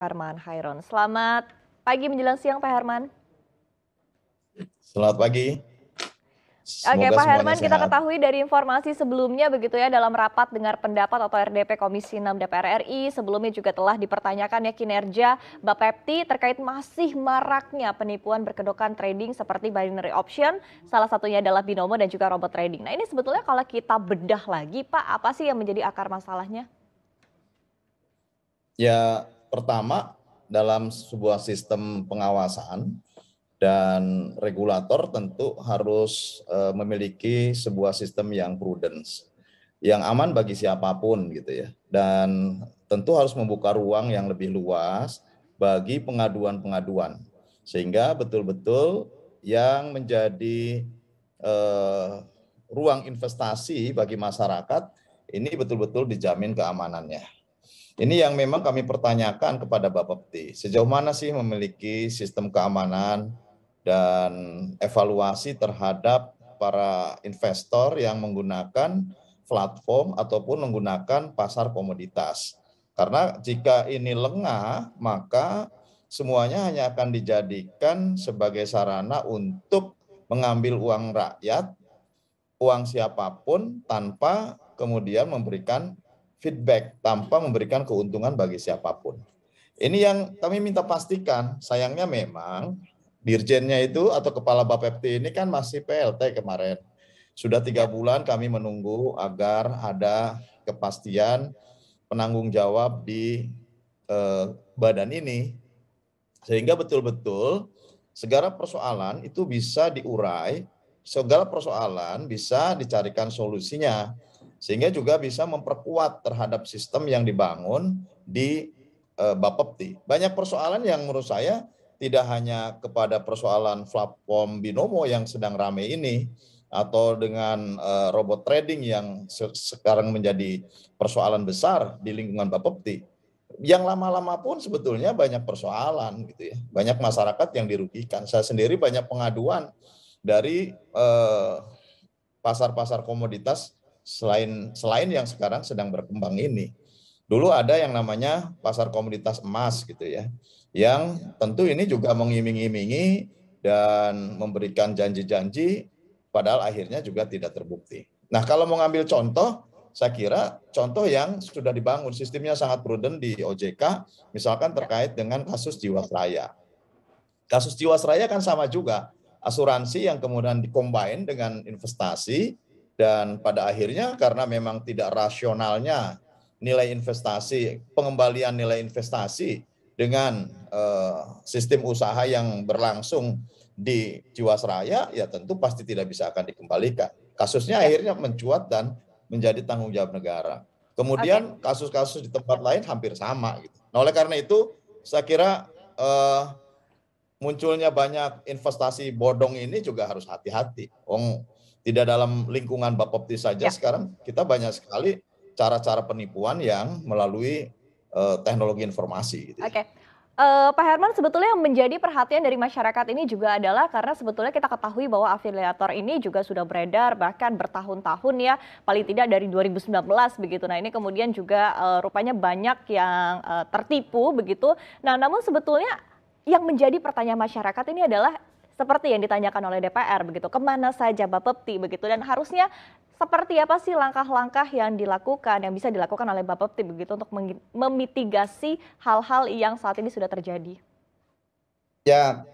Herman Hairon. Selamat pagi menjelang siang Pak Herman. Selamat pagi. Semoga Oke Pak Herman sehat. kita ketahui dari informasi sebelumnya begitu ya dalam rapat dengar pendapat atau RDP Komisi 6 DPR RI sebelumnya juga telah dipertanyakan ya kinerja Bapepti terkait masih maraknya penipuan berkedokan trading seperti binary option salah satunya adalah binomo dan juga robot trading. Nah ini sebetulnya kalau kita bedah lagi Pak apa sih yang menjadi akar masalahnya? Ya pertama dalam sebuah sistem pengawasan dan regulator tentu harus eh, memiliki sebuah sistem yang prudence yang aman bagi siapapun gitu ya dan tentu harus membuka ruang yang lebih luas bagi pengaduan-pengaduan sehingga betul-betul yang menjadi eh, ruang investasi bagi masyarakat ini betul-betul dijamin keamanannya. Ini yang memang kami pertanyakan kepada Bapak Peti. Sejauh mana sih memiliki sistem keamanan dan evaluasi terhadap para investor yang menggunakan platform ataupun menggunakan pasar komoditas. Karena jika ini lengah, maka semuanya hanya akan dijadikan sebagai sarana untuk mengambil uang rakyat, uang siapapun tanpa kemudian memberikan feedback tanpa memberikan keuntungan bagi siapapun. Ini yang kami minta pastikan. Sayangnya memang dirjennya itu atau kepala Bapepti ini kan masih PLT kemarin. Sudah tiga ya. bulan kami menunggu agar ada kepastian penanggung jawab di eh, badan ini sehingga betul-betul segala persoalan itu bisa diurai, segala persoalan bisa dicarikan solusinya sehingga juga bisa memperkuat terhadap sistem yang dibangun di eh, Bapepti. Banyak persoalan yang menurut saya tidak hanya kepada persoalan platform binomo yang sedang ramai ini atau dengan eh, robot trading yang sekarang menjadi persoalan besar di lingkungan Bapepti. Yang lama-lama pun sebetulnya banyak persoalan gitu ya. Banyak masyarakat yang dirugikan. Saya sendiri banyak pengaduan dari eh, pasar -pasar komoditas selain selain yang sekarang sedang berkembang ini. Dulu ada yang namanya pasar komoditas emas gitu ya. Yang tentu ini juga mengiming-imingi dan memberikan janji-janji padahal akhirnya juga tidak terbukti. Nah, kalau mau ngambil contoh, saya kira contoh yang sudah dibangun sistemnya sangat prudent di OJK misalkan terkait dengan kasus Jiwasraya. Kasus Jiwasraya kan sama juga, asuransi yang kemudian dikombin dengan investasi dan pada akhirnya karena memang tidak rasionalnya nilai investasi, pengembalian nilai investasi dengan uh, sistem usaha yang berlangsung di Jiwasraya, ya tentu pasti tidak bisa akan dikembalikan. Kasusnya ya. akhirnya mencuat dan menjadi tanggung jawab negara. Kemudian kasus-kasus okay. di tempat lain hampir sama. Gitu. Nah oleh karena itu saya kira uh, munculnya banyak investasi bodong ini juga harus hati-hati. Wong -hati tidak dalam lingkungan Bapoptis saja ya. sekarang kita banyak sekali cara-cara penipuan yang melalui uh, teknologi informasi. Gitu. Ya. Oke. Okay. Uh, eh, Pak Herman, sebetulnya yang menjadi perhatian dari masyarakat ini juga adalah karena sebetulnya kita ketahui bahwa afiliator ini juga sudah beredar bahkan bertahun-tahun ya, paling tidak dari 2019 begitu. Nah ini kemudian juga uh, rupanya banyak yang uh, tertipu begitu. Nah namun sebetulnya yang menjadi pertanyaan masyarakat ini adalah seperti yang ditanyakan oleh DPR begitu. Kemana saja Bapepti begitu dan harusnya seperti apa sih langkah-langkah yang dilakukan yang bisa dilakukan oleh Bapepti begitu untuk memitigasi hal-hal yang saat ini sudah terjadi? Ya,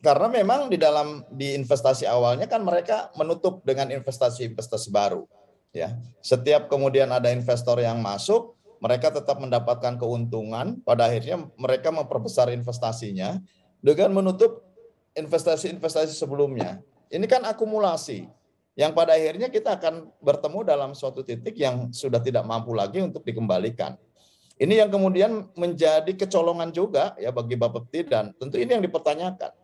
karena memang di dalam di investasi awalnya kan mereka menutup dengan investasi-investasi baru ya setiap kemudian ada investor yang masuk mereka tetap mendapatkan keuntungan pada akhirnya mereka memperbesar investasinya dengan menutup investasi-investasi sebelumnya. Ini kan akumulasi yang pada akhirnya kita akan bertemu dalam suatu titik yang sudah tidak mampu lagi untuk dikembalikan. Ini yang kemudian menjadi kecolongan juga ya bagi Bapak Bapepti dan tentu ini yang dipertanyakan.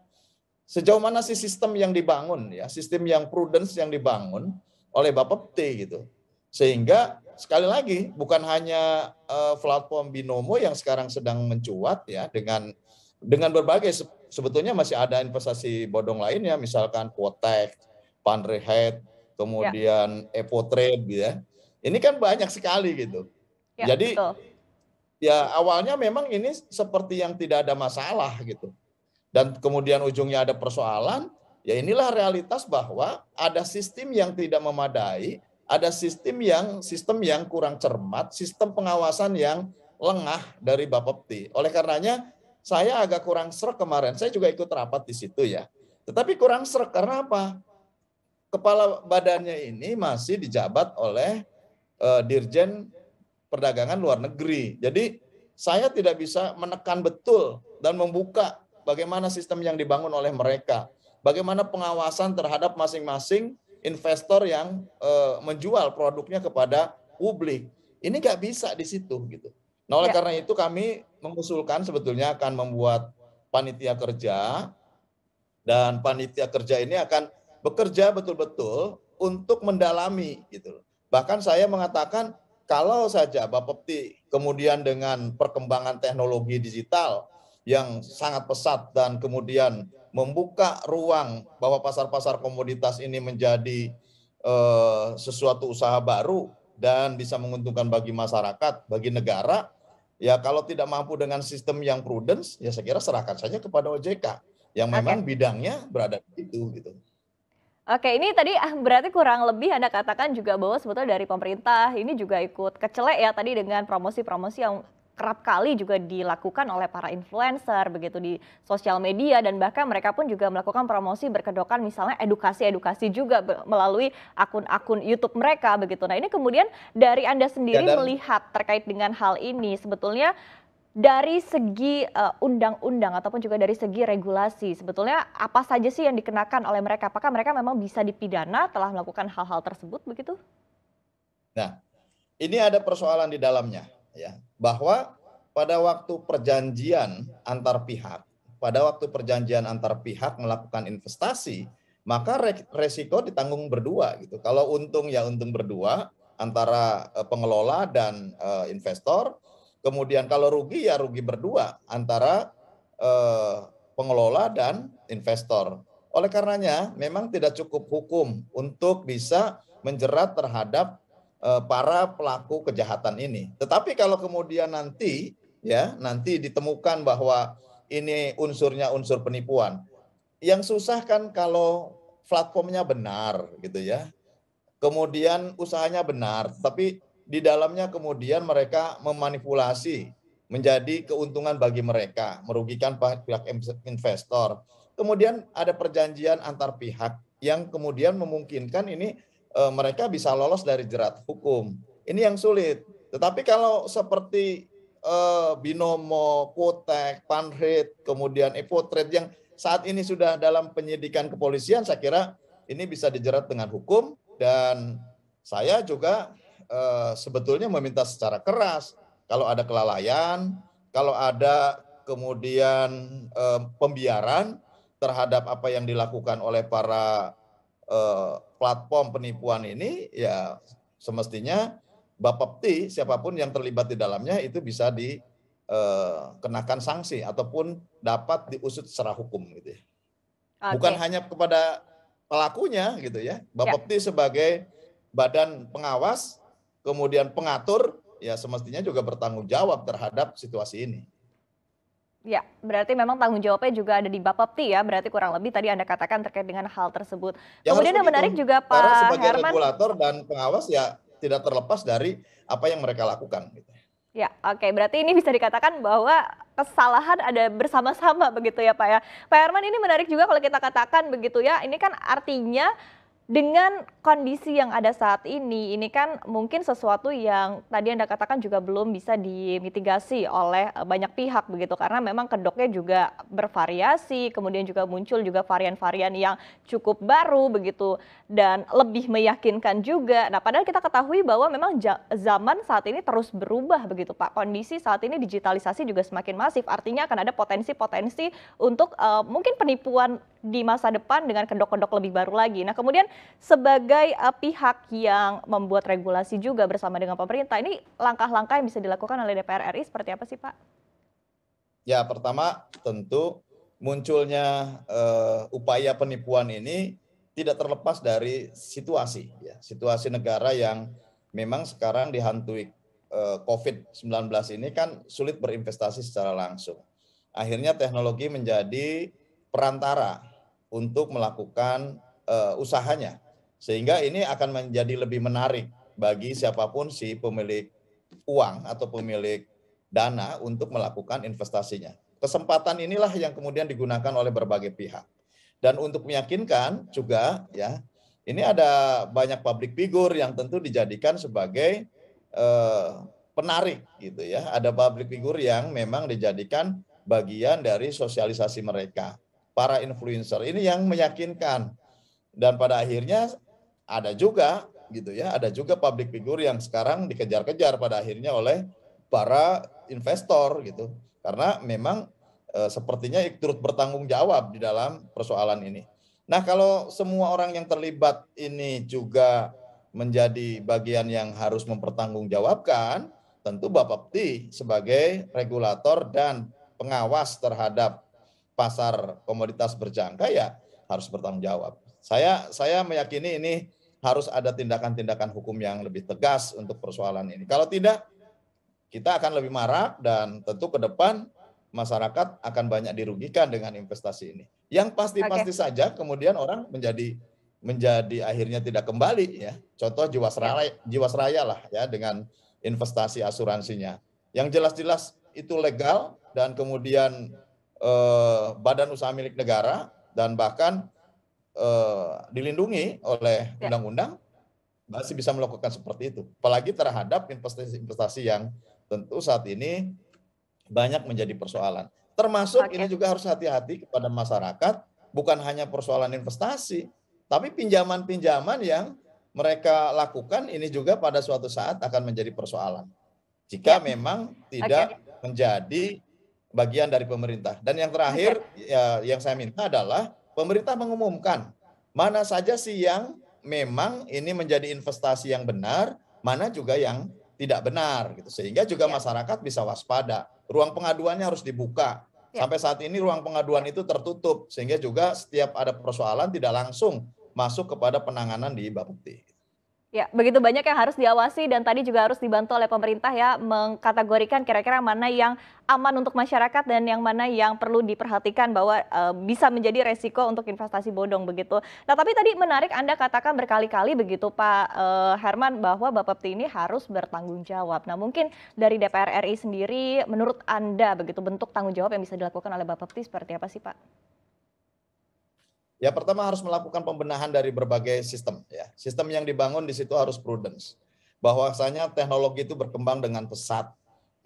Sejauh mana sih sistem yang dibangun ya, sistem yang prudence yang dibangun oleh Bapak Bapepti gitu. Sehingga sekali lagi bukan hanya uh, platform Binomo yang sekarang sedang mencuat ya dengan dengan berbagai sebetulnya masih ada investasi bodong lainnya, misalkan Quotex, Panrehead, kemudian ya. Epotrade, gitu ya. Ini kan banyak sekali gitu. Ya, Jadi betul. ya awalnya memang ini seperti yang tidak ada masalah gitu. Dan kemudian ujungnya ada persoalan, ya inilah realitas bahwa ada sistem yang tidak memadai, ada sistem yang sistem yang kurang cermat, sistem pengawasan yang lengah dari Bapepti. Oleh karenanya saya agak kurang serak kemarin. Saya juga ikut rapat di situ ya. Tetapi kurang serak karena apa? Kepala badannya ini masih dijabat oleh uh, Dirjen Perdagangan Luar Negeri. Jadi saya tidak bisa menekan betul dan membuka bagaimana sistem yang dibangun oleh mereka. Bagaimana pengawasan terhadap masing-masing investor yang uh, menjual produknya kepada publik. Ini nggak bisa di situ gitu. Nah, oleh ya. karena itu kami mengusulkan sebetulnya akan membuat panitia kerja dan panitia kerja ini akan bekerja betul-betul untuk mendalami gitu Bahkan saya mengatakan kalau saja Bapak Pepti kemudian dengan perkembangan teknologi digital yang sangat pesat dan kemudian membuka ruang bahwa pasar-pasar komoditas ini menjadi eh, sesuatu usaha baru dan bisa menguntungkan bagi masyarakat, bagi negara, Ya kalau tidak mampu dengan sistem yang prudence, ya saya kira serahkan saja kepada OJK yang memang okay. bidangnya berada di situ gitu. Oke, ini tadi ah, berarti kurang lebih Anda katakan juga bahwa sebetulnya dari pemerintah ini juga ikut kecelek ya tadi dengan promosi-promosi yang kerap kali juga dilakukan oleh para influencer begitu di sosial media dan bahkan mereka pun juga melakukan promosi berkedokan misalnya edukasi-edukasi juga melalui akun-akun YouTube mereka begitu. Nah, ini kemudian dari Anda sendiri ya, dan... melihat terkait dengan hal ini sebetulnya dari segi eh, undang-undang uh, undang -undang, ataupun juga dari segi regulasi sebetulnya apa saja sih yang dikenakan oleh mereka? Apakah mereka memang bisa dipidana telah melakukan hal-hal tersebut begitu? Nah, ini ada persoalan di dalamnya ya bahwa pada waktu perjanjian antar pihak, pada waktu perjanjian antar pihak melakukan investasi, maka resiko ditanggung berdua gitu. Kalau untung ya untung berdua antara e, pengelola dan uh, investor. Kemudian kalau rugi ya rugi berdua antara uh, pengelola dan investor. Oleh karenanya memang tidak cukup hukum untuk bisa menjerat terhadap Eh, para pelaku kejahatan ini. Tetapi kalau kemudian nanti ya nanti ditemukan bahwa ini unsurnya unsur penipuan, yang susah kan kalau platformnya benar gitu ya, kemudian usahanya benar, tapi di dalamnya kemudian mereka memanipulasi menjadi keuntungan bagi mereka, merugikan pihak investor. Kemudian ada perjanjian antar pihak yang kemudian memungkinkan ini Eh, mereka bisa lolos dari jerat hukum. Ini yang sulit. Tetapi kalau seperti eh, binomo, kutek, panrit, kemudian Epotret yang saat ini sudah dalam penyidikan kepolisian, saya kira ini bisa dijerat dengan hukum dan saya juga eh, sebetulnya meminta secara keras kalau ada kelalaian, kalau ada kemudian pembiaran terhadap apa yang dilakukan oleh para eh, platform penipuan ini ya semestinya Bapepti siapapun yang terlibat di dalamnya itu bisa dikenakan eh, sanksi ataupun dapat diusut secara hukum gitu ya. Okay. Bukan hanya kepada pelakunya gitu ya. ya. Bapepti ya. sebagai badan pengawas kemudian pengatur ya semestinya juga bertanggung jawab terhadap situasi ini. Ya, berarti memang tanggung jawabnya juga ada di Bapepti ya. Berarti kurang lebih tadi Anda katakan terkait dengan hal tersebut. Ya, Kemudian yang menarik gitu. juga Pak Karena sebagai Herman, regulator dan pengawas ya tidak terlepas dari apa yang mereka lakukan. Gitu. Ya, oke. Okay. Berarti ini bisa dikatakan bahwa kesalahan ada bersama-sama begitu ya Pak ya. Pak Herman ini menarik juga kalau kita katakan begitu ya. Ini kan artinya dengan kondisi yang ada saat ini, ini kan mungkin sesuatu yang tadi Anda katakan juga belum bisa dimitigasi oleh eh, banyak pihak begitu karena memang kedoknya juga bervariasi, kemudian juga muncul juga varian-varian yang cukup baru begitu dan lebih meyakinkan juga. Nah, padahal kita ketahui bahwa memang zaman saat ini terus berubah begitu, Pak. Kondisi saat ini digitalisasi juga semakin masif, artinya akan ada potensi-potensi untuk uh, mungkin penipuan di masa depan dengan kedok-kedok lebih baru lagi. Nah, kemudian sebagai uh, pihak yang membuat regulasi juga bersama dengan pemerintah, ini langkah-langkah yang bisa dilakukan oleh DPR RI seperti apa sih Pak? Ya pertama tentu munculnya uh, upaya penipuan ini tidak terlepas dari situasi, ya. situasi negara yang memang sekarang dihantui uh, eh, COVID-19 ini kan sulit berinvestasi secara langsung. Akhirnya teknologi menjadi perantara untuk melakukan uh, usahanya. Sehingga ini akan menjadi lebih menarik bagi siapapun si pemilik uang atau pemilik dana untuk melakukan investasinya. Kesempatan inilah yang kemudian digunakan oleh berbagai pihak. Dan untuk meyakinkan juga ya, ini ada banyak publik figur yang tentu dijadikan sebagai eh, penarik gitu ya. Ada publik figur yang memang dijadikan bagian dari sosialisasi mereka. Para influencer ini yang meyakinkan dan pada akhirnya ada juga gitu ya, ada juga public figure yang sekarang dikejar-kejar pada akhirnya oleh para investor gitu. Karena memang e, sepertinya turut bertanggung jawab di dalam persoalan ini. Nah, kalau semua orang yang terlibat ini juga menjadi bagian yang harus mempertanggungjawabkan, tentu Bapak Pti sebagai regulator dan pengawas terhadap pasar komoditas berjangka ya harus bertanggung jawab. Saya saya meyakini ini harus ada tindakan-tindakan hukum yang lebih tegas untuk persoalan ini. Kalau tidak, kita akan lebih marah dan tentu ke depan masyarakat akan banyak dirugikan dengan investasi ini. Yang pasti-pasti okay. saja kemudian orang menjadi menjadi akhirnya tidak kembali ya. Contoh Jiwasraya ya. Jiwasraya lah ya dengan investasi asuransinya. Yang jelas-jelas itu legal dan kemudian eh, badan usaha milik negara dan bahkan Eh, dilindungi oleh ya. undang-undang ya. masih bisa melakukan seperti itu. Apalagi terhadap investasi-investasi yang tentu saat ini banyak menjadi persoalan. Termasuk okay. ini juga harus hati-hati kepada masyarakat, bukan hanya persoalan investasi, tapi pinjaman-pinjaman yang mereka lakukan ini juga pada suatu saat akan menjadi persoalan. Jika ya. memang tidak okay. menjadi bagian dari pemerintah. Dan yang terakhir ya, yang saya minta adalah pemerintah mengumumkan mana saja sih yang memang ini menjadi investasi yang benar, mana juga yang tidak benar gitu. Sehingga juga iya. masyarakat bisa waspada. Ruang pengaduannya harus dibuka. Iya. Sampai saat ini ruang pengaduan itu tertutup sehingga juga setiap ada persoalan tidak langsung masuk kepada penanganan di Bukti. Ya, begitu banyak yang harus diawasi dan tadi juga harus dibantu oleh pemerintah ya mengkategorikan kira-kira mana yang aman untuk masyarakat dan yang mana yang perlu diperhatikan bahwa e, bisa menjadi resiko untuk investasi bodong begitu. Nah, tapi tadi menarik Anda katakan berkali-kali begitu Pak e, Herman bahwa Pti ini harus bertanggung jawab. Nah, mungkin dari DPR RI sendiri menurut Anda begitu bentuk tanggung jawab yang bisa dilakukan oleh Pti seperti apa sih Pak? Ya pertama harus melakukan pembenahan dari berbagai sistem Sistem yang dibangun di situ harus prudence. Bahwasanya teknologi itu berkembang dengan pesat.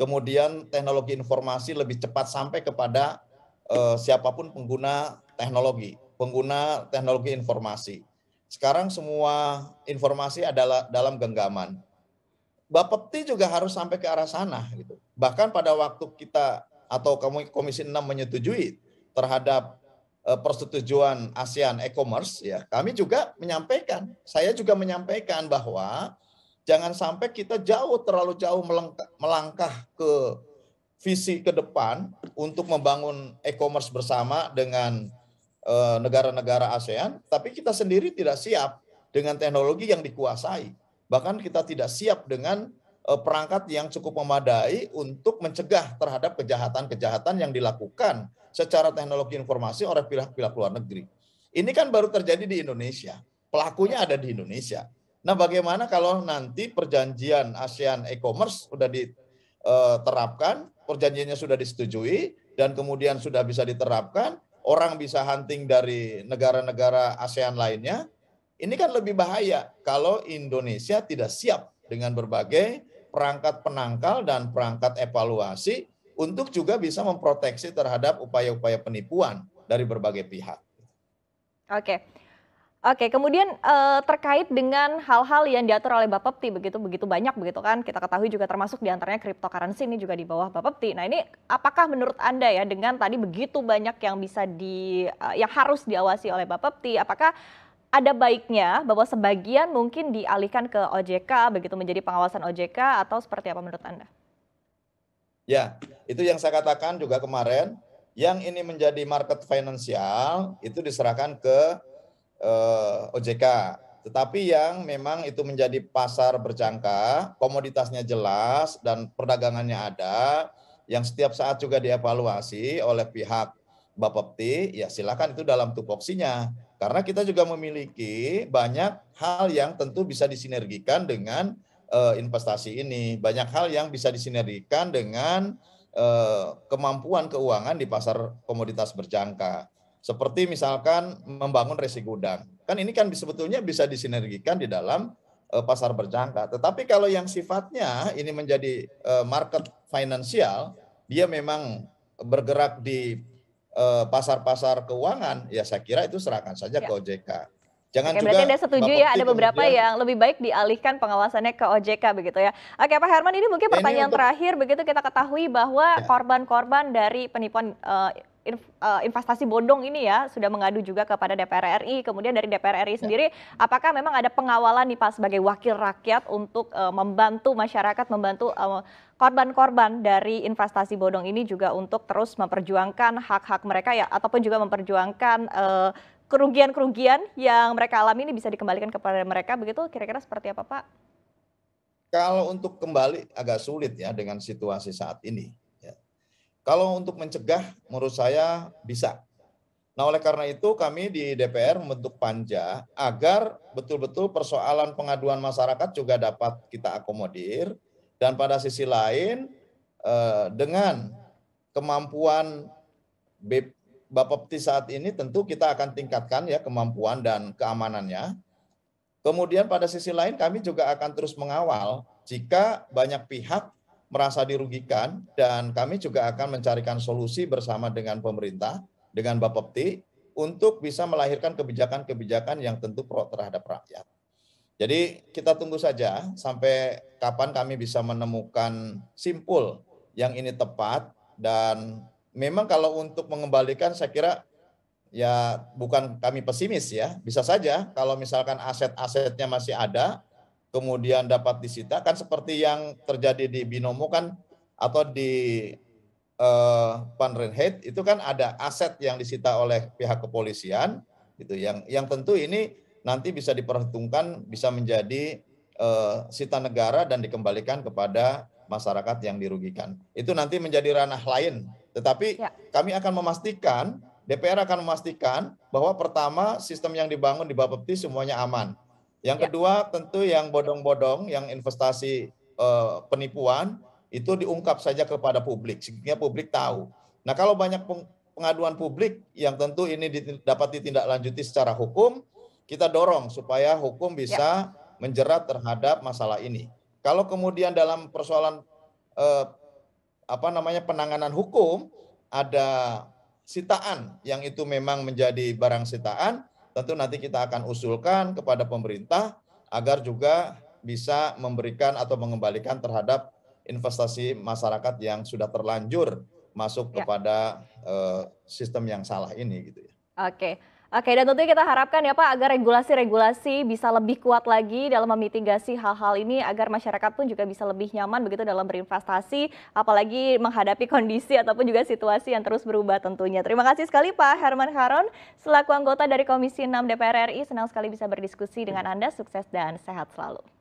Kemudian teknologi informasi lebih cepat sampai kepada uh, siapapun pengguna teknologi, pengguna teknologi informasi. Sekarang semua informasi adalah dalam genggaman. Bapepti juga harus sampai ke arah sana gitu. Bahkan pada waktu kita atau Komisi 6 menyetujui terhadap Eh, persetujuan ASEAN e-commerce ya kami juga menyampaikan saya juga menyampaikan bahwa jangan sampai kita jauh terlalu jauh melangkah, melangkah ke visi ke depan untuk membangun e-commerce bersama dengan eh, negara-negara ASEAN tapi kita sendiri tidak siap dengan teknologi yang dikuasai bahkan kita tidak siap dengan E, perangkat yang cukup memadai untuk mencegah terhadap kejahatan-kejahatan yang dilakukan secara teknologi informasi oleh pihak-pihak luar negeri. Ini kan baru terjadi di Indonesia. Pelakunya ada di Indonesia. Nah, bagaimana kalau nanti perjanjian ASEAN e-commerce sudah diterapkan, e, perjanjiannya sudah disetujui dan kemudian sudah bisa diterapkan, orang bisa hunting dari negara-negara ASEAN lainnya. Ini kan lebih bahaya kalau Indonesia tidak siap dengan berbagai perangkat penangkal dan perangkat evaluasi untuk juga bisa memproteksi terhadap upaya-upaya penipuan dari berbagai pihak. Oke. Oke, kemudian eh, terkait dengan hal-hal yang diatur oleh Bapepti begitu begitu banyak begitu kan kita ketahui juga termasuk diantaranya cryptocurrency ini juga di bawah Bapepti. Nah ini apakah menurut anda ya dengan tadi begitu banyak yang bisa di eh, yang harus diawasi oleh Bapepti, apakah ada baiknya bahwa sebagian mungkin dialihkan ke OJK begitu menjadi pengawasan OJK atau seperti apa menurut Anda? Ya, itu yang saya katakan juga kemarin. Yang ini menjadi market finansial itu diserahkan ke eh, OJK. Tetapi yang memang itu menjadi pasar berjangka, komoditasnya jelas dan perdagangannya ada, yang setiap saat juga dievaluasi oleh pihak Bapepti, ya silakan itu dalam tupoksinya karena kita juga memiliki banyak hal yang tentu bisa disinergikan dengan eh, investasi ini, banyak hal yang bisa disinergikan dengan eh, kemampuan keuangan di pasar komoditas berjangka. Seperti misalkan membangun resi gudang. Kan ini kan sebetulnya bisa disinergikan di dalam eh, pasar berjangka. Tetapi kalau yang sifatnya ini menjadi market finansial, dia memang bergerak di Eh, pasar-pasar keuangan, ya saya kira itu serahkan saja ya. ke OJK. Jangan Oke, juga berarti Anda setuju ya ada beberapa kemudian, yang lebih baik dialihkan pengawasannya ke OJK begitu ya. Oke Pak Herman ini mungkin pertanyaan ini untuk, terakhir begitu kita ketahui bahwa ya. korban-korban ya. dari penipuan uh, Eh, investasi bodong ini ya sudah mengadu juga kepada DPR RI. Kemudian dari DPR RI ya. sendiri, apakah memang ada pengawalan nih Pak sebagai wakil rakyat untuk uh, membantu masyarakat, membantu korban eh, korban-korban dari investasi bodong ini juga untuk terus memperjuangkan hak-hak mereka ya ataupun juga memperjuangkan kerugian-kerugian uh, yang mereka alami ini bisa dikembalikan kepada mereka begitu kira-kira seperti apa Pak? Kalau untuk kembali agak sulit ya dengan situasi saat ini. Kalau untuk mencegah, menurut saya bisa. Nah, oleh karena itu kami di DPR membentuk panja agar betul-betul persoalan pengaduan masyarakat juga dapat kita akomodir. Dan pada sisi lain, eh, dengan kemampuan Bapepti saat ini tentu kita akan tingkatkan ya kemampuan dan keamanannya. Kemudian pada sisi lain kami juga akan terus mengawal jika banyak pihak merasa dirugikan dan kami juga akan mencarikan solusi bersama dengan pemerintah, dengan Bapepti untuk bisa melahirkan kebijakan-kebijakan yang tentu pro terhadap rakyat. Jadi kita tunggu saja sampai kapan kami bisa menemukan simpul yang ini tepat dan memang kalau untuk mengembalikan saya kira ya bukan kami pesimis ya, bisa saja kalau misalkan aset-asetnya masih ada kemudian dapat disita kan seperti yang terjadi di Binomo kan atau di eh, itu kan ada aset yang disita oleh pihak kepolisian gitu yang yang tentu ini nanti bisa diperhitungkan bisa menjadi uh, sita negara dan dikembalikan kepada masyarakat yang dirugikan. Itu nanti menjadi ranah lain. Tetapi ya. kami akan memastikan DPR akan memastikan bahwa pertama sistem yang dibangun di Bapepti semuanya aman. Yang ya. kedua tentu yang bodong-bodong, yang investasi eh, penipuan itu diungkap saja kepada publik sehingga publik tahu. Nah kalau banyak pengaduan publik yang tentu ini dapat ditindaklanjuti secara hukum, kita dorong supaya hukum ya. bisa ya. menjerat terhadap masalah ini. Kalau kemudian dalam persoalan eh, apa namanya penanganan hukum ada sitaan yang itu memang menjadi barang sitaan, tentu nanti kita akan usulkan kepada pemerintah agar juga bisa memberikan atau mengembalikan terhadap investasi masyarakat yang sudah terlanjur masuk ya. kepada uh, sistem yang salah ini gitu ya. Oke. Okay. Oke, dan tentunya kita harapkan ya Pak agar regulasi-regulasi bisa lebih kuat lagi dalam memitigasi hal-hal ini agar masyarakat pun juga bisa lebih nyaman begitu dalam berinvestasi apalagi menghadapi kondisi ataupun juga situasi yang terus berubah tentunya. Terima kasih sekali Pak Herman Haron selaku anggota dari Komisi 6 DPR RI senang sekali bisa berdiskusi dengan Anda. Sukses dan sehat selalu.